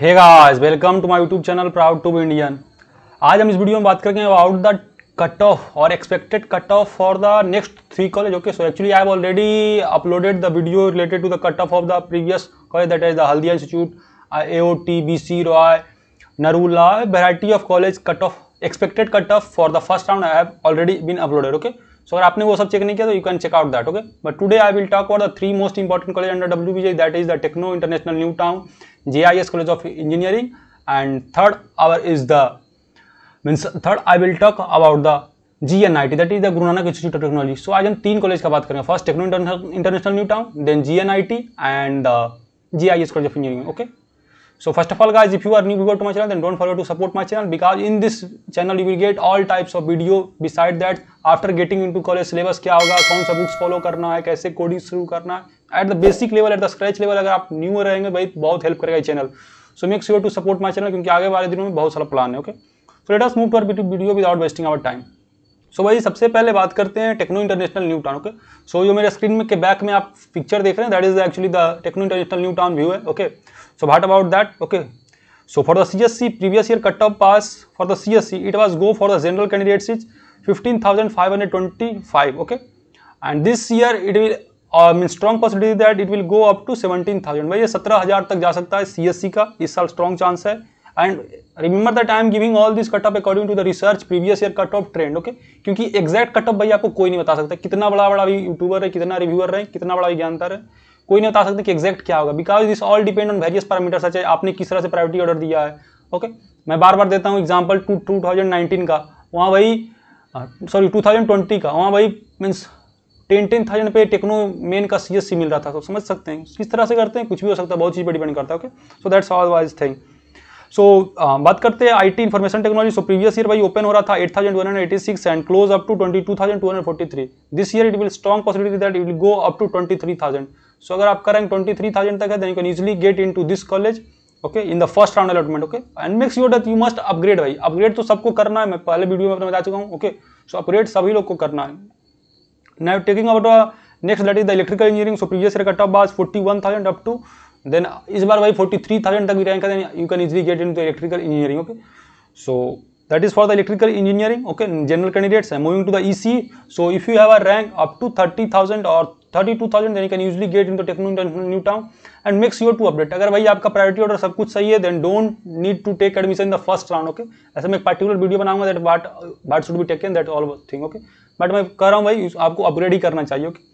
Hey guys welcome to my YouTube channel proud to Indian आज हम इस video में बात करेंगे अबाउट द कट ऑफ और expected cut off for the next three college okay so actually I have already uploaded the video related to the cut off of the previous college that is the Haldia institute A O T B C Roy Narula variety of college cut off expected cut off for the first round I have already been uploaded okay so अगर आपने वो सब check नहीं किया तो you can check out that okay but today I will talk about the three most important college under W B that is the techno international new town J I S college of engineering and third our is the means third I will talk about the G N I T that is the गुरु Nanak institute of technology so आज हम तीन college का बात करेंगे first techno international new town then G N I T and G I S college of engineering okay So first of all guys, if you are new viewer to my channel, then don't forget to support my channel because in this channel you will get all types of video. Beside that, after getting into college syllabus क्या होगा कौन सा books follow करना है कैसे coding शुरू करना है at the basic level, at the scratch level अगर आप new रहेंगे भाई बहुत help करेगा ये channel. So make sure to support my channel क्योंकि आगे वाले दिनों में बहुत सारा प्लान है okay so let us move to our video without wasting our time so भाई सबसे पहले बात करते हैं techno international new town okay so जो मेरे स्क्रीन में के बैक में आप पिक्चर देख रहे हैं that is actually the techno international new town view है okay so what about that okay so for the C S C previous year cut off pass for the C S C it was go for the general candidates is fifteen thousand five hundred twenty five okay and this year it will mean strong possibility that it will go up to seventeen thousand भाई ये सत्रह हज़ार तक जा सकता है सी S सी का इस साल स्ट्रॉन्ग चांस है remember remember that i giving all this cut up according to the research previous year cut off trend okay क्योंकि exact कटअप भाई आपको कोई नहीं बता सकता कितना बड़ा बड़ा भी यूट्यूबर है कितना रिव्यूअर है कितना बड़ा ज्ञानता है कोई नहीं बता सकता कि एग्जैक्ट क्या होगा because this all depend on various parameter such है आपने किस तरह से प्रायोरिटी ऑर्डर दिया है ओके okay? मैं बार बार देता हूँ example two two thousand nineteen का वहाँ भाई सॉरी टू थाउजेंड ट्वेंटी का वहाँ भाई मीन्स टेन टेन थाउजेंड पे टेक्नो मेन का सी मिल रहा था तो समझ सकते हैं किस तरह से करते हैं कुछ भी हो सकता है बहुत चीज़ पर डिपेंड करता है okay so that's all wise thing so so, uh, बात करते हैं IT information technology so previous year भाई ओपन हो रहा था 8186 and close up to 22243 this year it will strong possibility that it will go up to 23000 so अगर आपका rank 23000 तक है then you can easily get into this college okay in the first round allotment okay and makes your date you must upgrade भाई upgrade तो सबको करना है मैं पहले वीडियो में बता चुका हूँ ओके सो अपग्रेड सभी लोग को करना है now taking about next that is the electrical engineering so previous year का टॉप बाज forty one thousand up to then इस बार भाई फोर्टी थ्री थाउजेंड तक भी रैंक है you can easily get in to electrical engineering okay so that is for the electrical engineering okay general candidates है moving to the E C so if you have a rank up to thirty thousand और thirty two thousand then you can usually get in to techno new town and makes your to update अगर भाई आपका priority order सब कुछ सही है then don't need to take admission in the first round okay ऐसे मैं एक पर्टिकुलर वीडियो बनाऊंगा that what what should be taken that all thing okay but मैं कह रहा हूँ भाई आपको अपग्रेड ही करना चाहिए okay okay?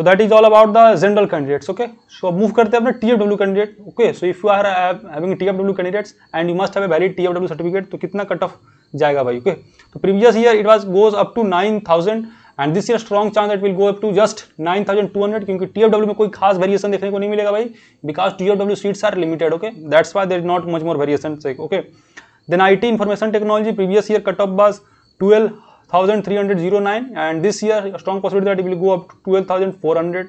So that is all about the general candidates okay so अब मूव करते हैं अपने T F W candidate okay so if you are having T F W candidates and you must have a valid T F W certificate तो कितना cut off जाएगा भाई okay तो previous year it was goes up to nine thousand and this year strong chance that will go up to just nine thousand two hundred क्योंकि T F W में कोई खास variation देखने को नहीं मिलेगा भाई because T F W seats are limited okay that's why there not much more variation okay then I T information technology previous year cut off was twelve 12309 and this year a strong possibility that it will go up to 12400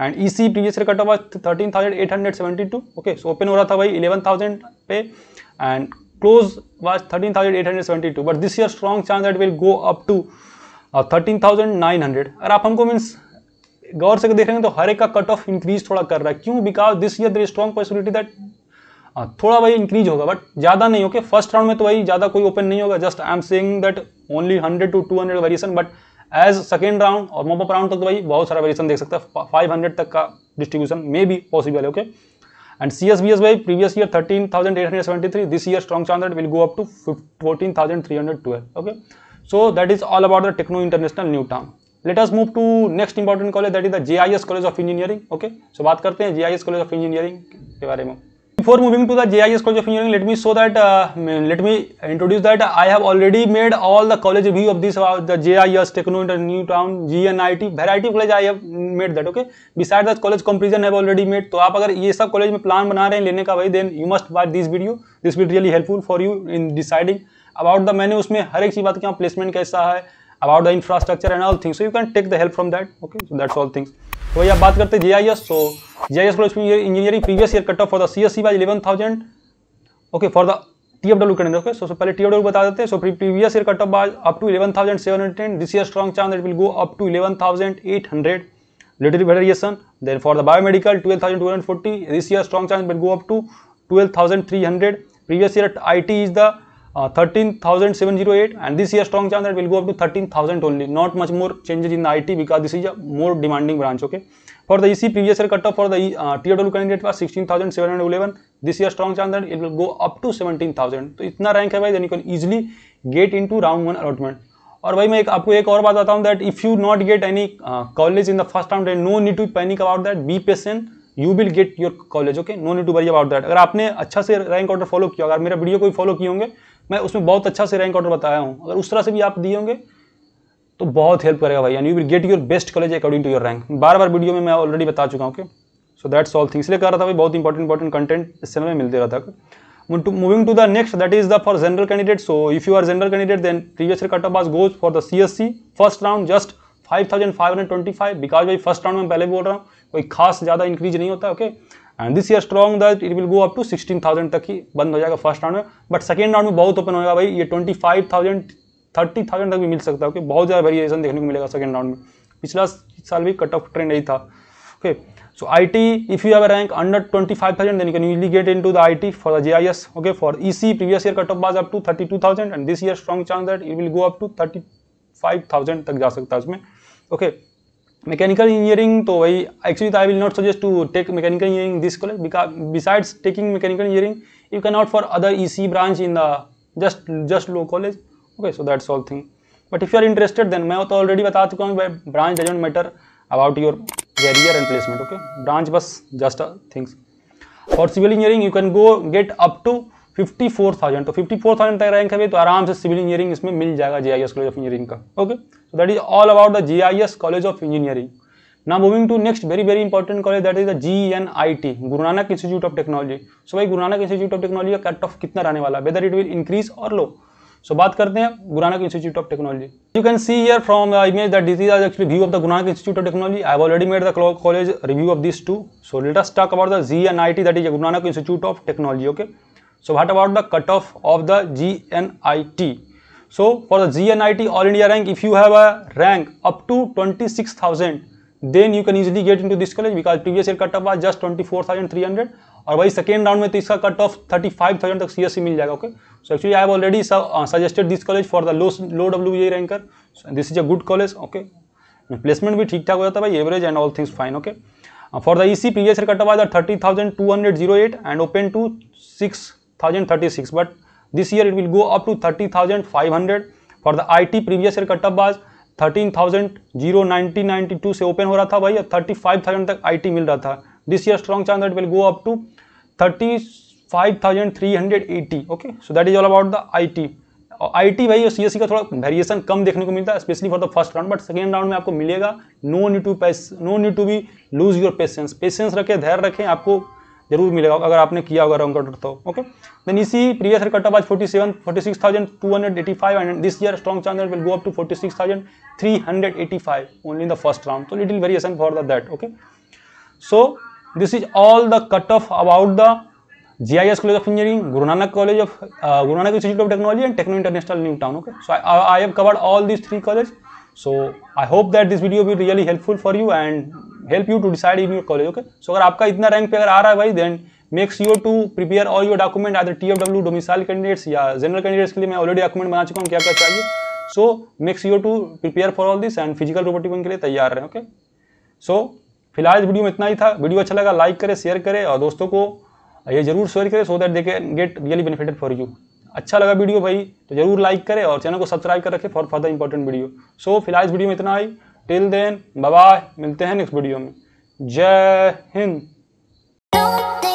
and E C previous year cut thirteen thousand eight hundred seventy two okay so open हो रहा था भाई eleven thousand पे and close was thirteen thousand eight hundred seventy two but this year strong chance that will go up to thirteen thousand nine hundred अगर आप हमको means गौर से देख रहे हैं तो हर एक का कट ऑफ इंक्रीज थोड़ा कर रहा है क्यों because this year there strong possibility that हाँ थोड़ा भाई इंक्रीज होगा बट ज़्यादा नहीं ओके फर्स्ट राउंड में तो भाई ज़्यादा कोई ओपन नहीं होगा just I am saying that only hundred to two hundred variation but as second round और मोबाइल राउंड तक तो भाई बहुत सारा वेरिएशन देख सकते हैं फाइव हंड्रेड तक का डिस्ट्रीब्यूशन मे भी पॉसिबल है okay and C S B S भाई previous year thirteen thousand eight hundred seventy three this year strong chance that will go up to fourteen thousand three hundred twelve okay so that is all about the techno international new town let us move to next important college that is the J I S college of engineering okay so बात करते हैं J I S college of engineering के बारे में before moving to the JIS College of Engineering, let me show that uh, let me introduce that I have already made all the college view of this about the JIS Techno new town GNIT variety of college I have made that okay. Besides that college comparison I have already made. तो आप अगर ये सब college में plan बना रहे हैं लेने का भाई then you must this this video this will really helpful for you in deciding about the मैंने उसमें हर एक चीज बात की प्लेसमेंट कैसा है about the infrastructure and all things you can take the help from that okay so that's all things तो भैया बात करते J I S so J I S college engineering previous year cut off for the C S C by eleven thousand okay for the T F W candidate okay so पहले T F W बता देते हैं so previous year cut off by up to eleven thousand seven hundred this year strong chance that will go up to eleven thousand eight hundred little variation then for the biomedical twelve thousand two hundred forty this year strong chance will go up to twelve thousand three hundred previous year I T is the 13,708 and this year strong chance that will go up to 13,000 only not much more changes in the IT because this is a more demanding branch okay for the EC previous year cutoff for the uh, TW candidate was 16,711 this year strong chance that it will go up to 17,000 So इतना rank है भाई then you can easily get into round one allotment. और भाई मैं एक आपको एक और बात बताऊँ that if you not get any college in the first round and no need to panic about that be patient you will get your college okay no need to worry about that अगर आपने अच्छा से rank order follow किया अगर मेरा video कोई भी follow किए होंगे मैं उसमें बहुत अच्छा से रैंक ऑर्डर बताया हूँ अगर उस तरह से भी आप दिए होंगे तो बहुत हेल्प करेगा भाई and you will get your best college according to your rank बार बार वीडियो में मैं ऑलरेडी बता चुका हूँ okay so that's all thing इसलिए कह रहा था भाई बहुत इंपॉर्टेंट इंपॉर्टेंट कंटेंट इस चैनल में मिलते रहता था moving to the next that is the for general candidate so if you are general candidate then previous cut off was goes for the C S C first round just five because भाई first round में पहले बोल रहा हूँ कोई खास ज़्यादा increase नहीं होता okay okay? And this year strong that it will go up to sixteen thousand तक ही बंद हो जाएगा फर्स्ट राउंड में बट सेकेंड राउंड में बहुत ओपन होगा भाई ये twenty five thousand thirty thousand तक भी मिल सकता है ओके बहुत ज़्यादा वेरिएशन देखने को मिलेगा सेकेंड राउंड में पिछला साल भी कट ऑफ ट्रेंड यही था okay so I T if you have rank under twenty five thousand then you can get in to the I T for the J I S okay for E C previous year cut off was up to thirty two thousand and this year strong chance that it will go up to thirty five thousand तक जा सकता है उसमें okay okay? Mechanical engineering तो वही actually I will not suggest to take mechanical engineering this college besides taking mechanical engineering you can not for other C branch in the just just low college okay so that's all thing but if you are interested then मैं तो already बता चुका हूँ branch doesn't matter about your career and placement okay branch बस just things for civil engineering you can go get up to fifty four thousand तो fifty four thousand तक rank है तो आराम से सिविल इंजीनियरिंग इसमें मिल जाएगा जी कॉलेज ऑफ इंजीनियरिंग का okay so that is all about the G college of engineering ना moving to next very very important college that is the G N I T Guru Nanak institute of technology so भाई Guru Nanak institute of technology का cut off कितना रहने वाला है whether it will increase और लो सो बात करते हैं Guru Nanak institute of technology you can see here from image that this is actually view of the Guru Nanak institute of technology I already made the college review of this too so let us talk about the G N I T that is Guru Nanak institute of technology okay so So what about the cutoff of the GNIT? So for the GNIT All India rank, if you have a rank up to 26,000, then you can easily get into this college because just twenty four thousand three 24,300 और वही second round में तो इसका cut off thirty five thousand तक C e मिल जाएगा okay so actually I have already suggested this college for the low low W A ranker this is a good college okay placement भी ठीक ठाक हो जाता है भाई average and all things fine okay for the E C previous cut off आज thirty thousand two hundred zero eight and open to six thousand thirty six but this year it will go up to thirty thousand five hundred for the I T previous year cut off was thirteen thousand zero nineteen ninety two से open हो रहा था भाई और thirty five thousand तक I T मिल रहा था this year strong chance that will go up to thirty five thousand three hundred eighty okay so that is all about the I T और आई टी भाई सी S सी का थोड़ा variation कम देखने को मिलता है specially for the first round but second round में आपको मिलेगा no need to pass no need to be lose your patience patience रखें धैर्य रखें आपको जरूर मिलेगा अगर आपने किया होगा रॉन्ग कट तो ओके देन इसी प्रीवियस ईयर कट ऑफ आज forty seven forty six thousand two hundred eighty five and this year strong chance will go up to forty six thousand three hundred eighty five only in the first round तो little variation for the that okay so this is all the cut off about the G I S college of engineering Guru Nanak college of Guru Nanak institute of technology and Techno international new town okay so I have covered all this three college so I hope that this video will really helpful for you and help you to decide in your college okay so अगर आपका इतना rank पे अगर आ रहा है भाई then make sure to prepare all your document Aadhaar T F W domicile candidates या general candidates के लिए मैं ऑलरेडी डॉक्यूमेंट बना चुका हूँ क्या क्या चाहिए so make you to prepare for all this and physical property के लिए तैयार रहे ओके सो फिलहाल इस वीडियो में इतना ही था वीडियो अच्छा लगा लाइक करें शेयर करें और दोस्तों को ये जरूर शेयर करें so that they can get really benefited for you अच्छा लगा वीडियो भाई तो जरूर लाइक करें और चैनल को सब्सक्राइब कर रखें for further important video so फिलहाल इस वीडियो में इतना ही टिल देन बाय मिलते हैं नेक्स्ट वीडियो में जय हिंद